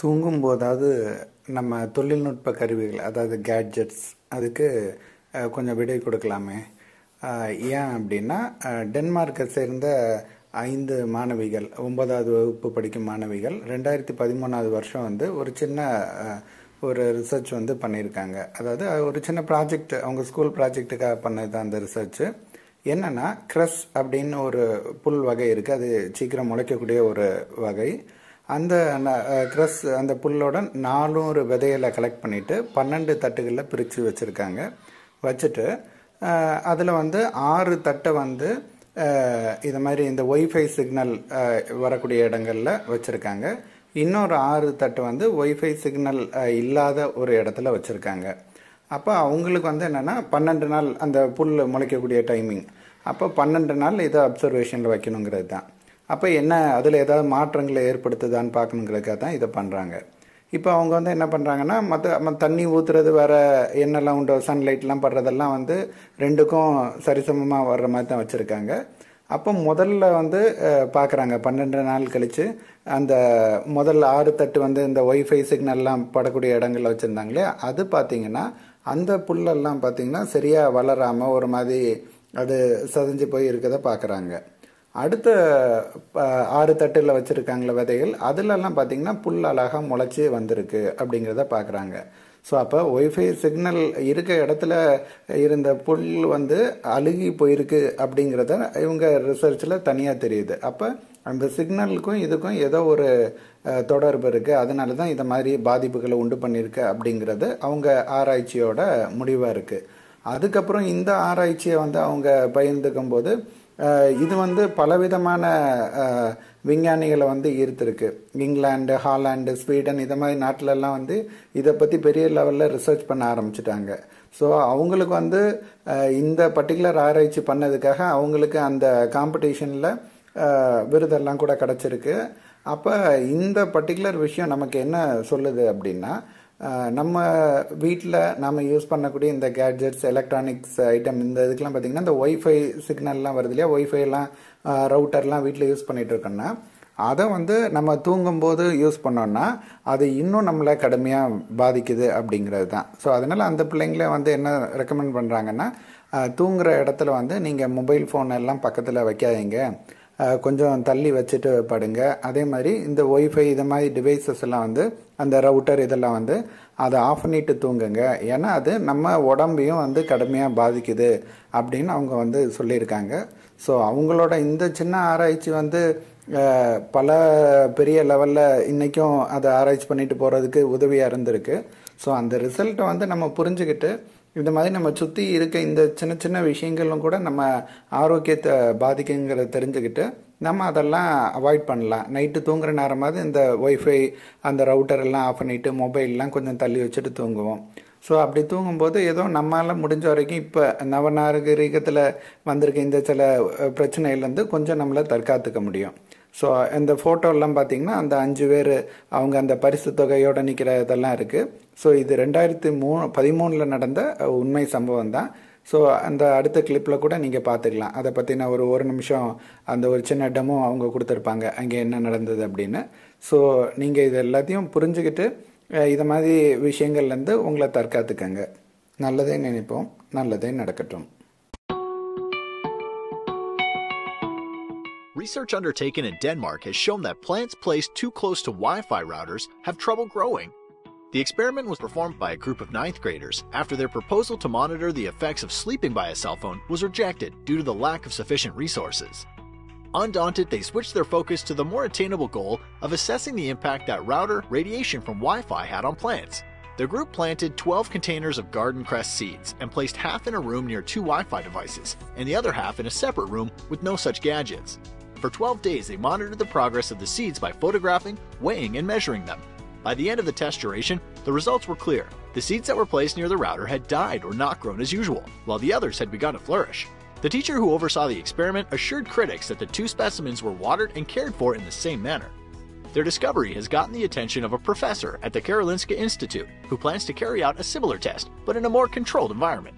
தூங்கும்போதாவது நம்ம தொழில்நுட்ப கருவிகள் அதாவது கேட்ஜெட்ஸ் அதுக்கு கொஞ்சம் விடை கொடுக்கலாமே ஏன் அப்படின்னா டென்மார்க்கை சேர்ந்த ஐந்து மாணவிகள் ஒன்பதாவது வகுப்பு படிக்கும் மாணவிகள் ரெண்டாயிரத்தி பதிமூணாவது வருஷம் வந்து ஒரு சின்ன ஒரு ரிசர்ச் வந்து பண்ணியிருக்காங்க அதாவது ஒரு சின்ன ப்ராஜெக்ட் அவங்க ஸ்கூல் ப்ராஜெக்ட்டுக்காக பண்ணது தான் அந்த ரிசர்ச்சு என்னென்னா க்ரஸ் அப்படின்னு ஒரு புல் வகை இருக்குது அது சீக்கிரம் முளைக்கக்கூடிய ஒரு வகை அந்த கிரஸ் அந்த புல்லோட நானூறு விதைகளை கலெக்ட் பண்ணிவிட்டு பன்னெண்டு தட்டுகளில் பிரித்து வச்சுருக்காங்க வச்சுட்டு அதில் வந்து ஆறு தட்டை வந்து இது மாதிரி இந்த ஒய்ஃபை சிக்னல் வரக்கூடிய இடங்களில் வச்சுருக்காங்க இன்னொரு ஆறு தட்டு வந்து ஒய்ஃபை சிக்னல் இல்லாத ஒரு இடத்துல வச்சுருக்காங்க அப்போ அவங்களுக்கு வந்து என்னென்னா பன்னெண்டு நாள் அந்த புல் முளைக்கக்கூடிய டைமிங் அப்போ பன்னெண்டு நாள் இதை அப்சர்வேஷனில் வைக்கணுங்கிறது தான் அப்போ என்ன அதில் ஏதாவது மாற்றங்களை ஏற்படுத்துதான்னு பார்க்கணுங்கிறதுக்காக தான் இதை பண்ணுறாங்க இப்போ அவங்க வந்து என்ன பண்ணுறாங்கன்னா மற்ற தண்ணி ஊற்றுறது வேறு என்னெல்லாம் உண்டோ சன்லைட்லாம் படுறதெல்லாம் வந்து ரெண்டுக்கும் சரிசமமாக வர்ற மாதிரி தான் வச்சுருக்காங்க அப்போ முதல்ல வந்து பார்க்குறாங்க பன்னெண்டு நாள் கழித்து அந்த முதல்ல ஆறு தட்டு வந்து இந்த ஒய்ஃபை சிக்னல்லாம் படக்கூடிய இடங்களில் வச்சுருந்தாங்களே அது பார்த்திங்கன்னா அந்த புல்லெல்லாம் பார்த்திங்கன்னா சரியாக வளராமல் ஒரு மாதிரி அது சதஞ்சு போய் இருக்கதை பார்க்குறாங்க அடுத்த ஆறு தட்டில் வச்சுருக்காங்களே விதைகள் அதிலெல்லாம் பார்த்திங்கன்னா புல் அழகாக முளைச்சி வந்திருக்கு அப்படிங்கிறத பார்க்குறாங்க ஸோ அப்போ ஒய்ஃபை சிக்னல் இருக்க இடத்துல இருந்த புல் வந்து அழுகி போயிருக்கு அப்படிங்கிறத இவங்க ரிசர்ச்சில் தனியாக தெரியுது அப்போ அந்த சிக்னலுக்கும் இதுக்கும் ஏதோ ஒரு தொடர்பு இருக்குது அதனால தான் இந்த மாதிரி பாதிப்புகளை உண்டு பண்ணியிருக்கு அப்படிங்கிறது அவங்க ஆராய்ச்சியோட முடிவாக இருக்குது அதுக்கப்புறம் இந்த ஆராய்ச்சியை வந்து அவங்க பகிர்ந்துக்கும் போது இது வந்து பலவிதமான விஞ்ஞானிகளை வந்து ஈர்த்திருக்கு இங்கிலாண்டு ஹாலாண்டு ஸ்வீடன் இதை மாதிரி நாட்டிலெல்லாம் வந்து இதை பற்றி பெரிய லெவலில் ரிசர்ச் பண்ண ஆரம்பிச்சிட்டாங்க ஸோ அவங்களுக்கு வந்து இந்த பர்டிகுலர் ஆராய்ச்சி பண்ணதுக்காக அவங்களுக்கு அந்த காம்படிஷனில் விருதெல்லாம் கூட கிடச்சிருக்கு அப்போ இந்த பர்டிகுலர் விஷயம் நமக்கு என்ன சொல்லுது அப்படின்னா நம்ம வீட்டில் நாம் யூஸ் பண்ணக்கூடிய இந்த கேட்ஜெட்ஸ் எலக்ட்ரானிக்ஸ் ஐட்டம் இந்த இதுக்கெலாம் பார்த்திங்கன்னா இந்த ஒய்ஃபை சிக்னல்லாம் வருது இல்லையா ஒய்ஃபைலாம் ரவுட்டர்லாம் வீட்டில் யூஸ் பண்ணிகிட்டு இருக்கோன்னா அதை வந்து நம்ம தூங்கும்போது யூஸ் பண்ணோன்னா அது இன்னும் நம்மளை கடுமையாக பாதிக்குது அப்படிங்கிறது தான் ஸோ அதனால் அந்த பிள்ளைங்கள வந்து என்ன ரெக்கமெண்ட் பண்ணுறாங்கன்னா தூங்குகிற இடத்துல வந்து நீங்கள் மொபைல் ஃபோன் எல்லாம் பக்கத்தில் வைக்காதீங்க கொஞ்சம் தள்ளி வச்சுட்டு படுங்க அதே மாதிரி இந்த ஒய்ஃபை இது மாதிரி டிவைசஸ் எல்லாம் வந்து அந்த ரவுட்டர் இதெல்லாம் வந்து அதை ஆஃப் பண்ணிட்டு தூங்குங்க ஏன்னா அது நம்ம உடம்பையும் வந்து கடுமையாக பாதிக்குது அப்படின்னு அவங்க வந்து சொல்லியிருக்காங்க ஸோ அவங்களோட இந்த சின்ன ஆராய்ச்சி வந்து பல பெரிய லெவலில் இன்றைக்கும் அதை ஆராய்ச்சி பண்ணிட்டு போகிறதுக்கு உதவியாக இருந்திருக்கு ஸோ அந்த ரிசல்ட்டை வந்து நம்ம புரிஞ்சுக்கிட்டு இந்த மாதிரி நம்ம சுற்றி இருக்க இந்த சின்ன சின்ன விஷயங்களும் கூட நம்ம ஆரோக்கியத்தை பாதிக்குங்கிறத தெரிஞ்சுக்கிட்டு நம்ம அதெல்லாம் அவாய்ட் பண்ணலாம் நைட்டு தூங்குற நேரமாவது இந்த ஒய்ஃபை அந்த ரவுட்டர் எல்லாம் ஆஃப் பண்ணிவிட்டு மொபைல்லாம் கொஞ்சம் தள்ளி வச்சுட்டு தூங்குவோம் ஸோ அப்படி தூங்கும்போது ஏதோ நம்மளால் முடிஞ்ச வரைக்கும் இப்போ நவநாகரிகத்தில் வந்திருக்க இந்த சில பிரச்சனையிலேருந்து கொஞ்சம் நம்மளை தற்காத்துக்க முடியும் ஸோ இந்த ஃபோட்டோலாம் பார்த்திங்கன்னா அந்த அஞ்சு பேர் அவங்க அந்த பரிசு தொகையோடு நிற்கிற இதெல்லாம் இருக்குது ஸோ இது ரெண்டாயிரத்தி மூணு பதிமூணில் நடந்த உண்மை சம்பவம் தான் ஸோ அந்த அடுத்த கிளிப்பில் கூட நீங்கள் பார்த்துக்கலாம் அதை பற்றின ஒரு ஒரு நிமிஷம் அந்த ஒரு சின்ன இடமும் அவங்க கொடுத்துருப்பாங்க அங்கே என்ன நடந்தது அப்படின்னு ஸோ நீங்கள் இது எல்லாத்தையும் புரிஞ்சுக்கிட்டு இதை மாதிரி விஷயங்கள்லேருந்து உங்களை தற்காத்துக்கங்க நல்லதே நினைப்போம் நல்லதே நடக்கட்டும் Research undertaken in Denmark has shown that plants placed too close to Wi-Fi routers have trouble growing. The experiment was performed by a group of ninth graders after their proposal to monitor the effects of sleeping by a cell phone was rejected due to the lack of sufficient resources. Undaunted, they switched their focus to the more attainable goal of assessing the impact that router radiation from Wi-Fi had on plants. The group planted 12 containers of garden cress seeds and placed half in a room near two Wi-Fi devices and the other half in a separate room with no such gadgets. For 12 days, they monitored the progress of the seeds by photographing, weighing, and measuring them. By the end of the test duration, the results were clear. The seeds that were placed near the router had died or not grown as usual, while the others had begun to flourish. The teacher who oversaw the experiment assured critics that the two specimens were watered and cared for in the same manner. Their discovery has gotten the attention of a professor at the Karolinska Institute who plans to carry out a similar test, but in a more controlled environment.